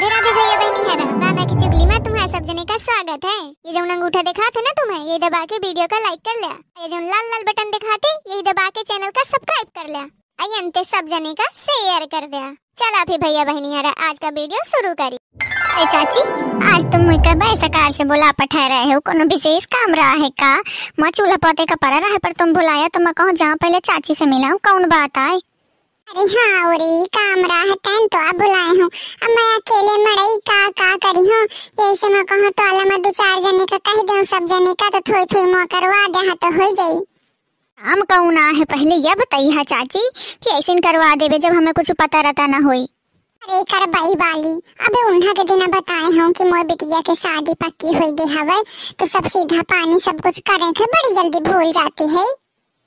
राधे राधे भैया बहनी हरा बाबा की चुगली में तुम्हारे सब जने का स्वागत है ये जो अंगूठा दिखा था ना तुम्हें ये दबा के वीडियो का लाइक कर लिया ये जो लाल लाल बटन दिखाते यही दबा के चैनल का सब्सक्राइब कर लिया आई अंते सब जने का शेयर कर दिया चला फिर भैया बहनी हरा आज का वीडियो शुरू करी अरे चाची आज तुम मुझे बड़े सकार से बुला पठा रहे हो को विशेष काम रहा है का मैं चूल्हा पोते का पड़ा रहा है पर तुम बुलाया तो मैं कहूँ जाओ पहले चाची से मिला हूँ कौन बात आए हाँ, काम रहा तो बुलाए हूँ अब मैं अकेले का का करी हूँ यही से मैं कहूँ दो चार जने का कह दे सब जने का तो थोड़ी थोड़ी करवा दे हाँ तो हो हम कहूँ ना है पहले यह बताई है हाँ चाची कि ऐसे करवा देवे जब हमें कुछ पता रहता ना होई अरे कर बाई बाली अबे उन्हा के दिन बताए हूँ कि मोर बिटिया के शादी पक्की हुई गई हवे तो सब सीधा पानी सब कुछ करे थे बड़ी जल्दी भूल जाती है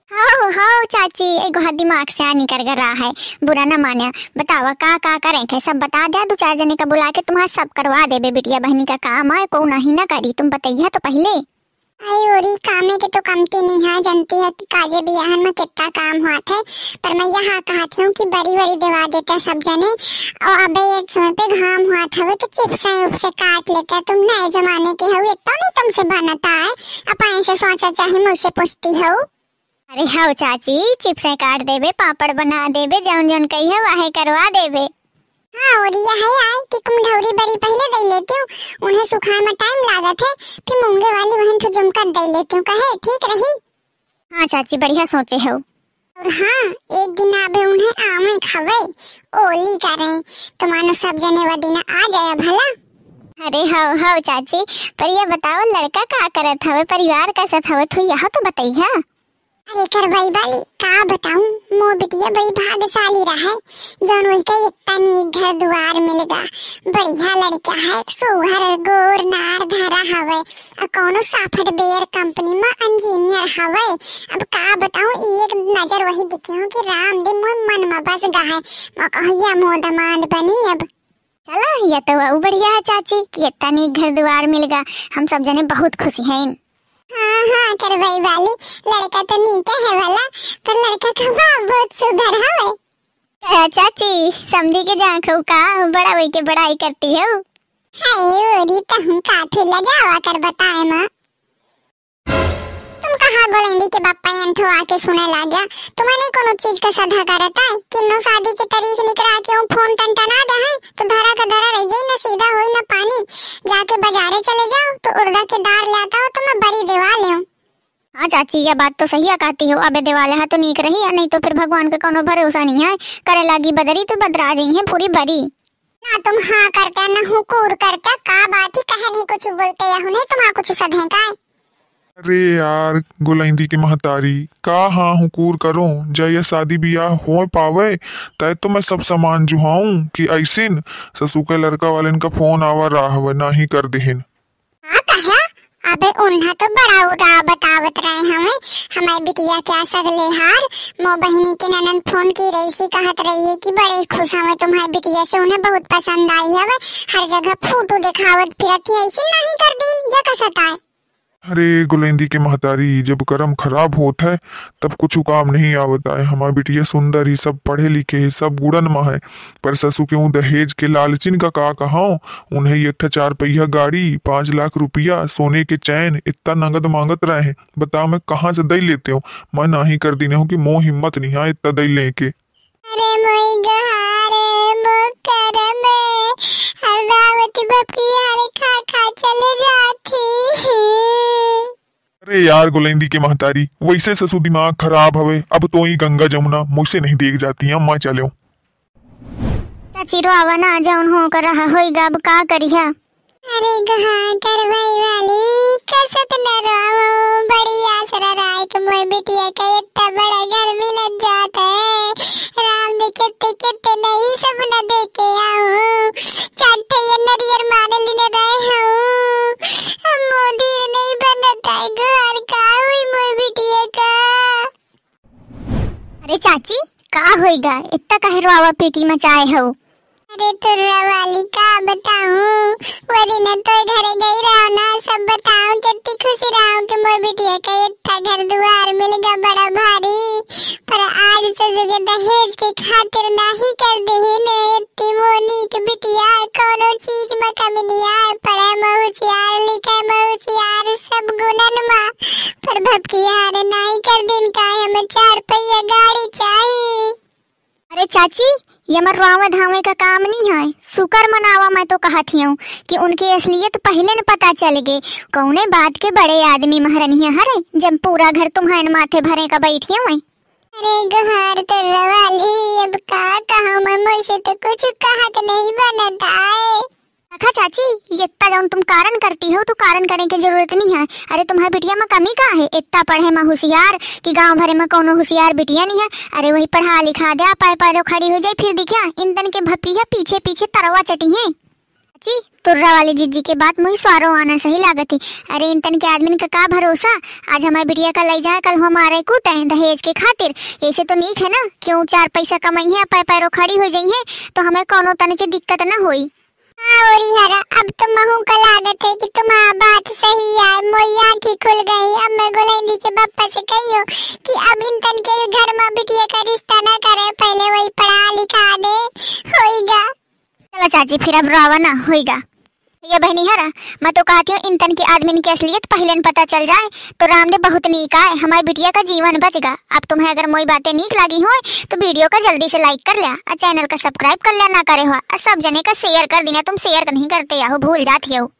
हाँ हाँ चाची एक हाथ दिमाग से आनी कर कर रहा है बुरा ना मान्या बतावा का का करें खे सब बता दिया दो चार जने का बुला के तुम्हारा सब करवा दे बिटिया बहनी का काम है को नहीं ना करी तुम बताइए तो पहले आई ओरी कामे के तो कमती नहीं है जानती है कि काजे बियाहन में कितना काम हुआ था पर मैं यहाँ कहती हूँ कि बड़ी बड़ी दवा देता सब जने और अब ये समय पे घाम हुआ था वो तो चिप्स उपसे काट लेता तुम नए जमाने के हो इतना नहीं तुमसे बनता है अब ऐसे सोचा चाहे मुझसे पूछती हो अरे हाँ चाची चिप्स काट देबे पापड़ बना देबे जौन जौन कही है वाहे करवा देबे हाँ और ये है यार कि कुमढौरी बड़ी पहले दे लेती हूँ उन्हें सुखाने में टाइम लागत है फिर मूंगे वाली बहन तो जमकर दे लेती हूँ कहे ठीक रही हाँ चाची बढ़िया सोचे हो और हाँ एक दिन आबे उन्हें आवे खावे ओली करे तो मानो सब जने व दिन आ जाए भला अरे हाँ हाँ चाची पर ये बताओ लड़का का करत हवे परिवार कैसा था तो यह तो बताइया बताऊं मो बिटिया बड़ी भाग्यशाली रहा है जौन इतना घर द्वार मिलेगा बढ़िया लड़का है सोहर गोर नार हवे और साफट बेयर कंपनी में इंजीनियर हवे अब बताऊं एक नजर वही कि राम दे मन में बस गा है मैं बनी अब तो बढ़िया है चाची कि इतना नीक घर द्वार मिल गया हम सब जने बहुत खुशी हैं हाँ हाँ करवाई वाली लड़का तो नीका है वाला पर लड़का का बाप बहुत सुधर हवे चाची समझी के जान का बड़ा वही के बड़ाई करती है हाय ओरी तहु तो का थुला जावा कर बताए माँ बोलेंदी हाँ, के बापा एंठो आके सुने लाग गया तो मैंने कोनो चीज का साधा कर रहता है किन्नो शादी के तारीख निकरा के हूं फोन टनटना दे है तो धरा का धरा रह जाए ना सीधा होई ना पानी जाके बाजारे चले जाओ तो उर्दा के दार लाता हो तो मैं बड़ी देवा ले हाँ चाची ये बात तो सही है कहती हो अबे देवाले है तो नीक रही है नहीं तो फिर भगवान का कोनो भरोसा नहीं है करे लागी बदरी तो बदरा रही है पूरी बड़ी ना तुम हाँ करते ना हूँ कूर करते का बात ही कह नहीं कुछ बोलते या नहीं तुम्हारा तो कुछ सधे का है अरे यार गुलाइंदी की महतारी का हाँ हुकूर करो जय शादी ब्याह हो पावे तय तो मैं सब सामान जुहाऊ कि ऐसिन ससु के लड़का वाले का फोन आवा रहा है ना ही कर दिन हाँ, अबे उन्हें तो बड़ा उड़ा बतावत रहे हमें हमारी बिटिया क्या सगले हार मो बहनी के ननन फोन की रही सी कहत रही है कि बड़े खुश हमें तुम्हारी बिटिया से उन्हें बहुत पसंद आई है हर जगह फोटो दिखावत फिरती ऐसी नहीं कर दी या कसता है अरे गुलेंदी के महतारी जब कर्म खराब होता है तब कुछ काम नहीं आवता है हमारी बिटिया सुंदर ही सब पढ़े लिखे है सब गुड़न माँ है पर ससु के दहेज के लालचिन का का कहा उन्हें एक चार पहिया गाड़ी पांच लाख रुपया सोने के चैन इतना नगद मांगत रहे हैं बताओ मैं कहाँ से दई लेते हूँ मैं ना ही कर दी हूँ कि मोह हिम्मत नहीं है हाँ इतना दई लेके अरे मोई गहार मुकरम हरदावती बपी हरे खा खा चले जाती अरे यार गुलेंदी के महतारी वैसे ससु दिमाग खराब हवे अब तो ही गंगा जमुना मुझसे नहीं देख जाती है अम्मा चलो चिरो आवा ना जौन हो कर रहा होई गब का करिया अरे गहा करवाई वाली कसत न रोवो बड़ी आसरा राय के मोय बिटिया के सबन देखे आऊं चट्टे ये नरियर मारे लेने रहे हूं मोदी नहीं बनता है घर का हुई मोई बिटिए का अरे चाची का होएगा इतना कहे रोवा पेटी मचाए हो अरे तो रवाली का बताऊं वरी न तो घर गई रहो ना सब बताऊं कितनी खुशी रहो कि मोर बिटिए का इतना घर द्वार मिल गया बड़ा भारी पर हमारी के दहेज के खातिर कर ने बिटिया कोनो चीज में कमी नहीं आए लिखे सब गुणन पर कर दिन का चार गाड़ी चाहिए अरे चाची ये मर धावे का काम नहीं है सुकर मनावा मैं तो कहती हूँ कि उनकी असलियत पहले न पता चल गए कौने बात के बड़े आदमी महारनिया हरे जब पूरा घर तुम्हारे माथे भरे का बैठी हुई अरे अब का कहा मम्मी से तो कुछ कहत नहीं चाची इतना तुम कारण करती हो तो कारण करने की जरूरत नहीं है अरे तुम्हारी बिटिया में कमी का है इतना पढ़े में होशियार कि गांव भरे में कोनो होशियार बिटिया नहीं है अरे वही पढ़ा लिखा दे पाए पाए खड़ी हो जाए फिर दिखा इंधन के भपिया पीछे पीछे तरवा चटी है जी तुर्रा वाले जीजी के बाद मुझे स्वारो आना सही लागत अरे इंतन के आदमी का का भरोसा आज हमारे बिटिया का लई जाए कल हम आ रहे कूटे दहेज के खातिर ऐसे तो नीक है ना क्यों चार पैसा कमाई है पैर पैरों खड़ी हो जाये है तो हमें कोनो तन की दिक्कत ना हुई हाँ, ओरी हरा अब तो महू का लागत है कि तुम्हारा बात सही है मोई आंखें खुल गई अब मैं गोलैंडी के बप्पा से कही हूँ कि अब इन तन के घर में बिटिया का रिश्ता ना करे पहले वही पढ़ा लिखा दे होएगा चलो चाची फिर अब रवाना होगा ये बहनी है मैं तो कहती हूँ इंटन के आदमी की असलियत पहले पता चल जाए तो रामदेव बहुत नीक आए हमारी बिटिया का जीवन बचगा अब तुम्हें अगर मोई बातें नीक लगी हो तो वीडियो का जल्दी से लाइक कर लिया और चैनल का सब्सक्राइब कर लिया ना करे हो सब जने का शेयर कर देना तुम शेयर नहीं करते हो भूल जाती हो